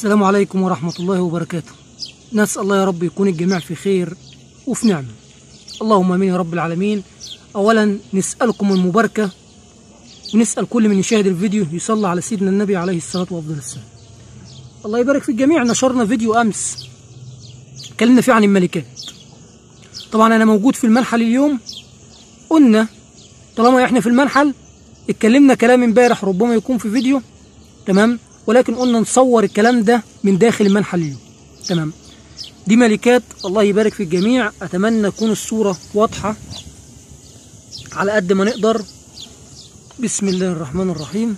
السلام عليكم ورحمة الله وبركاته نسأل الله يا رب يكون الجميع في خير وفي نعمة اللهم امين يا رب العالمين اولا نسألكم المباركة ونسأل كل من يشاهد الفيديو يصلى على سيدنا النبي عليه الصلاة وأفضل السلام الله يبارك في الجميع نشرنا فيديو أمس اتكلمنا فيه عن الملكات طبعا أنا موجود في المنحل اليوم قلنا طالما احنا في المنحل اتكلمنا كلام امبارح ربما يكون في فيديو تمام ولكن قلنا نصور الكلام ده من داخل المنحة اليوم تمام دي ملكات الله يبارك في الجميع أتمنى تكون الصورة واضحة على قد ما نقدر بسم الله الرحمن الرحيم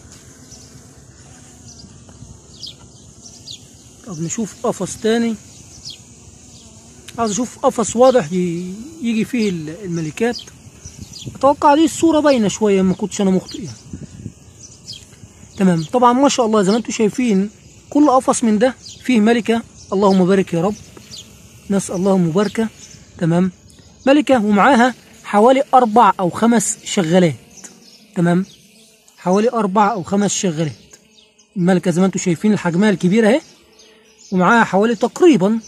طب نشوف قفص تاني عايز اشوف قفص واضح يجي فيه الملكات اتوقع دي الصورة باينة شوية ما كنتش انا مخطئ يعني تمام طبعا ما شاء الله زي ما انتم شايفين كل قفص من ده فيه ملكة اللهم بارك يا رب ناس اللهم مباركة تمام ملكة ومعاها حوالي أربع أو خمس شغالات تمام حوالي أربع أو خمس شغالات الملكة زي ما انتم شايفين الحجمها الكبيرة اهي ومعاها حوالي تقريبا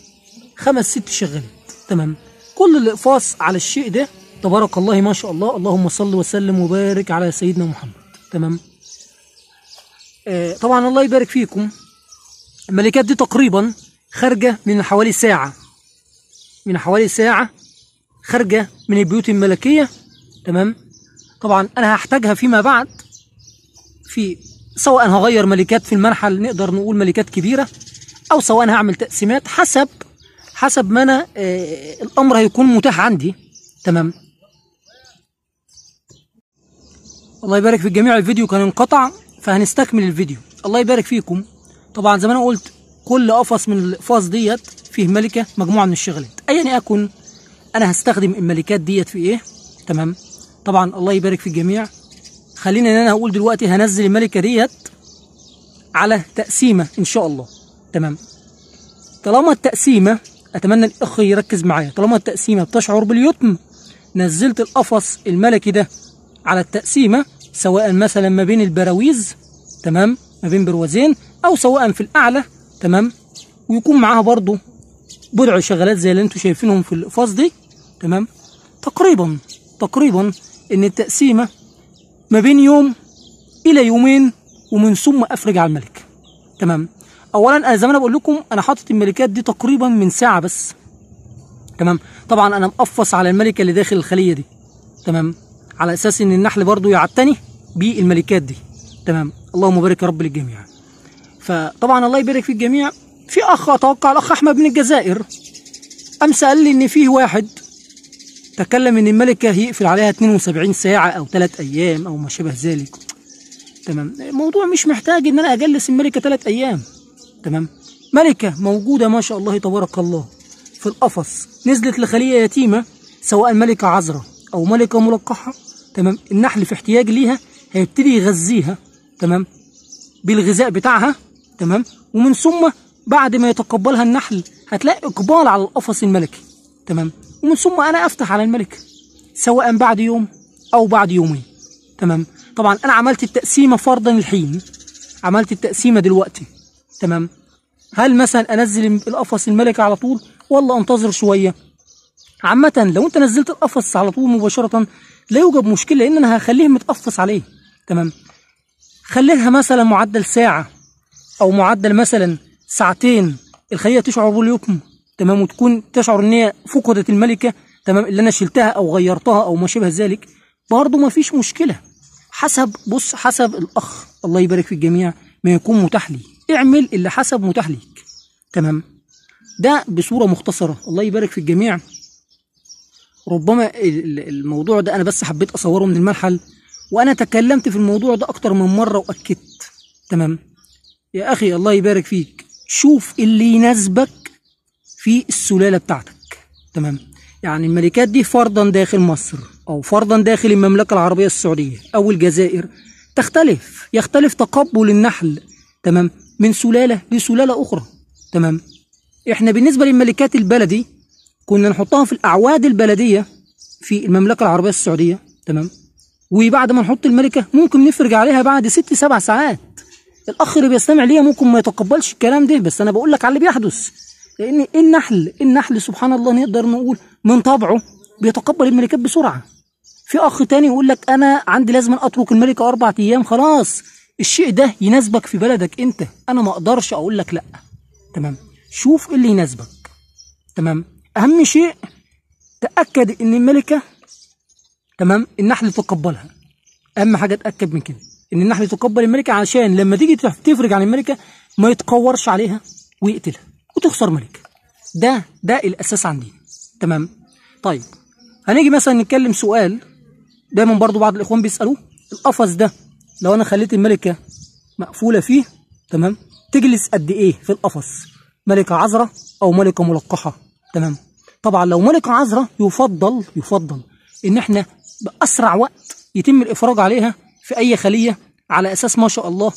خمس ست شغالات تمام كل الإقفاص على الشيء ده تبارك الله ما شاء الله اللهم صل وسلم وبارك على سيدنا محمد تمام آه، طبعا الله يبارك فيكم الملكات دي تقريبا خارجة من حوالي ساعة من حوالي ساعة خارجة من البيوت الملكية تمام طبعا أنا هحتاجها فيما بعد في سواء هغير ملكات في المنحة نقدر نقول ملكات كبيرة أو سواء هعمل تقسيمات حسب حسب ما أنا آه، الأمر هيكون متاح عندي تمام الله يبارك في الجميع الفيديو كان انقطع فهنستكمل الفيديو الله يبارك فيكم طبعا زي ما انا قلت كل قفص من الاقفاص ديت فيه ملكه مجموعه من الشغلات ايا يكن انا هستخدم الملكات ديت في ايه تمام طبعا الله يبارك في الجميع خلينا ان انا اقول دلوقتي هنزل الملكه ديت على تقسيمه ان شاء الله تمام طالما التقسيمه اتمنى الاخ يركز معايا طالما التقسيمه بتشعر باليتم نزلت القفص الملكي ده على التقسيمه سواء مثلا ما بين البراويز تمام ما بين بروازين او سواء في الاعلى تمام ويكون معاها برضو بضع شغلات زي اللي انتم شايفينهم في الاقفاص دي تمام تقريبا تقريبا ان التقسيمه ما بين يوم الى يومين ومن ثم افرج على الملك تمام اولا انا زي ما انا بقول لكم انا حاطط الملكات دي تقريبا من ساعه بس تمام طبعا انا مقفص على الملكه اللي داخل الخليه دي تمام على اساس ان النحل برضو يعتني بالملكات دي تمام اللهم بارك يا رب للجميع فطبعا الله يبارك في الجميع في اخ اتوقع الاخ احمد من الجزائر امس قال لي ان فيه واحد تكلم ان الملكه هيقفل عليها 72 ساعه او 3 ايام او ما شابه ذلك تمام الموضوع مش محتاج ان انا اجلس الملكه 3 ايام تمام ملكه موجوده ما شاء الله تبارك الله في القفص نزلت لخليه يتيمه سواء ملكه عذراء او ملكه ملقحه تمام النحل في احتياج ليها هيبتدي يغذيها تمام بالغذاء بتاعها تمام ومن ثم بعد ما يتقبلها النحل هتلاقي اقبال على القفص الملكي تمام ومن ثم انا افتح على الملك سواء بعد يوم او بعد يومين تمام طبعا انا عملت التقسيمه فرضا الحين عملت التقسيمه دلوقتي تمام هل مثلا انزل القفص الملكي على طول ولا انتظر شويه عامة لو انت نزلت القفص على طول مباشرة لا يوجد مشكلة لان انا هخليه متقفص عليه تمام خليها مثلا معدل ساعة او معدل مثلا ساعتين الخلية تشعر باليقم تمام وتكون تشعر ان هي فقدت الملكة تمام اللي انا شلتها او غيرتها او ما شابه ذلك برضه ما فيش مشكلة حسب بص حسب الاخ الله يبارك في الجميع ما يكون متاح لي اعمل اللي حسب متاح ليك تمام ده بصورة مختصرة الله يبارك في الجميع ربما الموضوع ده انا بس حبيت اصوره من المرحل وانا تكلمت في الموضوع ده اكتر من مره واكدت تمام يا اخي الله يبارك فيك شوف اللي يناسبك في السلاله بتاعتك تمام يعني الملكات دي فرضا داخل مصر او فرضا داخل المملكه العربيه السعوديه او الجزائر تختلف يختلف تقبل النحل تمام من سلاله لسلاله اخرى تمام احنا بالنسبه للملكات البلدي كنا نحطها في الاعواد البلديه في المملكه العربيه السعوديه تمام وبعد ما نحط الملكه ممكن نفرج عليها بعد ست سبع ساعات الاخ اللي بيستمع ليا ممكن ما يتقبلش الكلام ده بس انا بقول لك على اللي بيحدث لان إيه النحل إيه النحل سبحان الله نقدر نقول من طبعه بيتقبل الملكات بسرعه في اخ تاني يقول لك انا عندي لازم اترك الملكه اربع ايام خلاص الشيء ده يناسبك في بلدك انت انا ما اقدرش اقول لك لا تمام شوف إيه اللي يناسبك تمام أهم شيء تأكد إن الملكة تمام النحل تقبلها أهم حاجة تأكد من كده إن النحل تقبل الملكة عشان لما تيجي تفرج عن الملكة ما يتقورش عليها ويقتلها وتخسر ملكة ده ده الأساس عندي تمام طيب هنيجي مثلا نتكلم سؤال دايما برضو بعض الإخوان بيسألوه القفص ده لو أنا خليت الملكة مقفولة فيه تمام تجلس قد إيه في القفص ملكة عذراء أو ملكة ملقحة تمام طبعا لو ملك عذراء يفضل يفضل ان احنا باسرع وقت يتم الافراج عليها في اي خليه على اساس ما شاء الله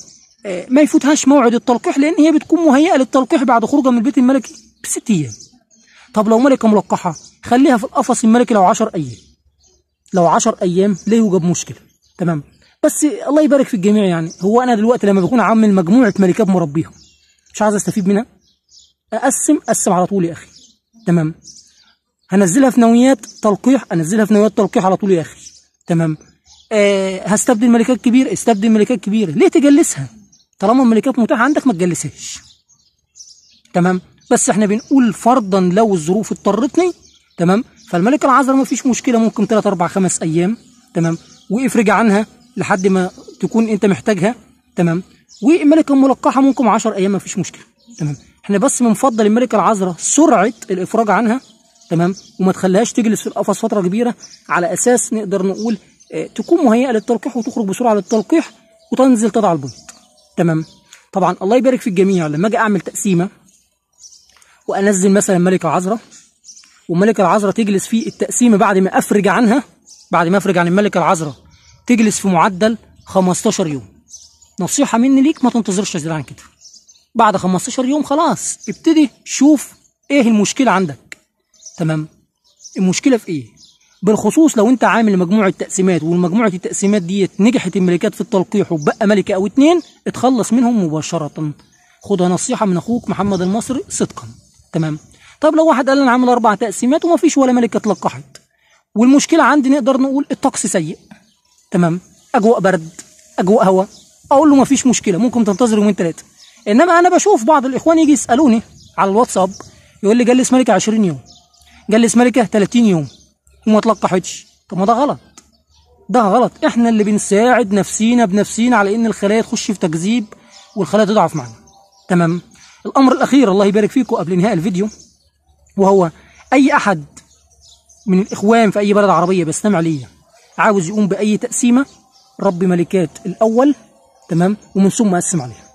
آه، ما يفوتهاش موعد التلقيح لان هي بتكون مهيئه للتلقيح بعد خروجها من البيت الملكي بست ايام طب لو ملكه ملقحه خليها في القفص الملكي لو 10 ايام لو 10 ايام لا يوجد مشكله تمام بس الله يبارك في الجميع يعني هو انا دلوقتي لما بكون عامل مجموعه ملكات مربيها مش عايز استفيد منها اقسم اقسم على طول يا اخي تمام هنزلها في نويات تلقيح انزلها في نويات تلقيح على طول يا اخي تمام آه هستبدل ملكات كبير استبدل ملكات كبيره ليه تجلسها طالما الملكات متاحه عندك ما تجلسهاش تمام بس احنا بنقول فرضا لو الظروف اضطرتني تمام فالملكه العذراء ما فيش مشكله ممكن 3 4 5 ايام تمام وافرج عنها لحد ما تكون انت محتاجها تمام والملكه الملقحه ممكن 10 ايام ما فيش مشكله تمام احنا بس بنفضل الملكه العذراء سرعه الافراج عنها تمام وما تخليهاش تجلس في القفص فتره كبيره على اساس نقدر نقول اه تكون مهيئه للتلقيح وتخرج بسرعه للتلقيح وتنزل تضع البيض تمام طبعا الله يبارك في الجميع لما اجي اعمل تقسيمه وانزل مثلا ملكه عذراء والملكه العذراء تجلس في التقسيمه بعد ما افرج عنها بعد ما افرج عن الملكه العذراء تجلس في معدل 15 يوم نصيحه مني ليك ما تنتظرش تزيد عن كده بعد 15 يوم خلاص ابتدي شوف ايه المشكله عندك تمام المشكله في ايه بالخصوص لو انت عامل مجموعه تقسيمات والمجموعه التقسيمات ديت نجحت الملكات في التلقيح وبقى ملكه او اتنين اتخلص منهم مباشره خدها نصيحه من اخوك محمد المصري صدقا تمام طب لو واحد قال انا عامل اربع تقسيمات وما فيش ولا ملكه اتلقحت والمشكله عندي نقدر نقول الطقس سيء تمام اجواء برد اجواء هواء اقول له ما فيش مشكله ممكن تنتظر يومين ثلاثه انما انا بشوف بعض الاخوان يجي يسالوني على الواتساب يقول لي جلس ملكه 20 يوم جلس ملكه 30 يوم وما تلقحتش طب ما ده غلط ده غلط احنا اللي بنساعد نفسينا بنفسينا على ان الخلايا تخش في تكذيب والخلايا تضعف معانا تمام الامر الاخير الله يبارك فيكم قبل انهاء الفيديو وهو اي احد من الاخوان في اي بلد عربيه بيستمع ليا عاوز يقوم باي تقسيمه ربي ملكات الاول تمام ومن ثم اقسم عليها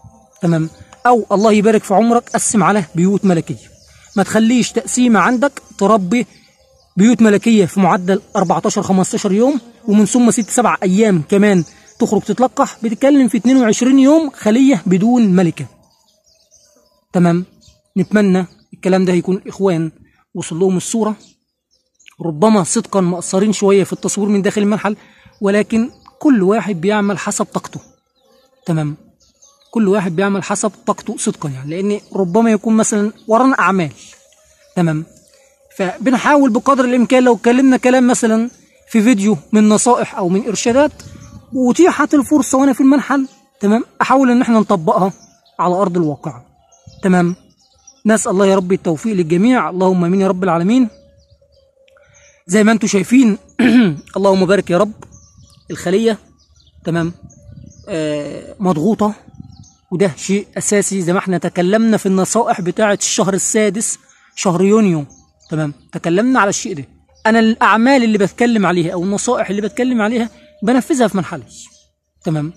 تمام او الله يبارك في عمرك قسم على بيوت ملكيه ما تخليش تقسيمه عندك تربي بيوت ملكيه في معدل 14 15 يوم ومن ثم 6 7 ايام كمان تخرج تتلقح بتتكلم في 22 يوم خليه بدون ملكه تمام نتمنى الكلام ده يكون الاخوان وصل لهم الصوره ربما صدقا مقصرين شويه في التصوير من داخل المرحل ولكن كل واحد بيعمل حسب طاقته تمام كل واحد بيعمل حسب طاقته صدقا يعني لان ربما يكون مثلا ورانا اعمال تمام فبنحاول بقدر الامكان لو اتكلمنا كلام مثلا في فيديو من نصائح او من ارشادات واتيحت الفرصه وانا في المنحل تمام احاول ان احنا نطبقها على ارض الواقع تمام نسال الله يا رب التوفيق للجميع اللهم امين يا رب العالمين زي ما انتم شايفين اللهم بارك يا رب الخليه تمام آه مضغوطه وده شيء اساسي زي ما احنا تكلمنا في النصائح بتاعه الشهر السادس شهر يونيو تمام تكلمنا على الشيء ده انا الاعمال اللي بتكلم عليها او النصائح اللي بتكلم عليها بنفذها في منحلي تمام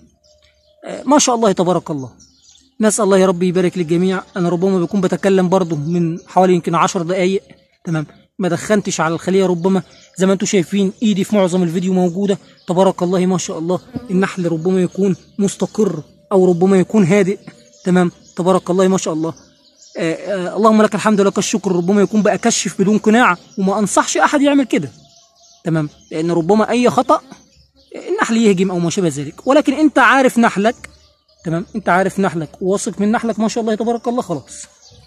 آه، ما شاء الله تبارك الله نسال الله يا رب يبارك للجميع انا ربما بكون بتكلم برضه من حوالي يمكن 10 دقائق تمام ما دخنتش على الخليه ربما زي ما انتم شايفين ايدي في معظم الفيديو موجوده تبارك الله ما شاء الله النحل ربما يكون مستقر أو ربما يكون هادئ تمام تبارك الله ما شاء الله آه، آه، اللهم لك الحمد ولك الشكر ربما يكون بقى كشف بدون قناع وما أنصحش أحد يعمل كده تمام لأن ربما أي خطأ النحل آه، يهجم أو ما شابه ذلك ولكن أنت عارف نحلك تمام أنت عارف نحلك وواثق من نحلك ما شاء الله تبارك الله خلاص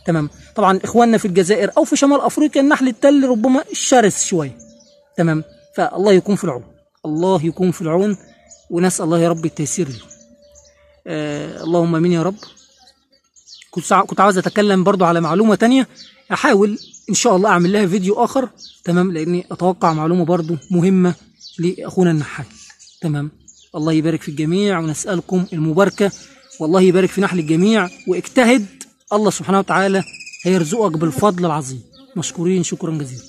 تمام طبعا إخواننا في الجزائر أو في شمال أفريقيا النحل التل ربما شرس شوية تمام فالله يكون في العون الله يكون في العون ونسأل الله يا رب التيسير له آه، اللهم امين يا رب كنت كنت عاوز اتكلم برضو على معلومه تانية احاول ان شاء الله اعمل لها فيديو اخر تمام لاني اتوقع معلومه برضو مهمه لاخونا النحال تمام الله يبارك في الجميع ونسالكم المباركه والله يبارك في نحل الجميع واجتهد الله سبحانه وتعالى هيرزقك بالفضل العظيم مشكورين شكرا جزيلا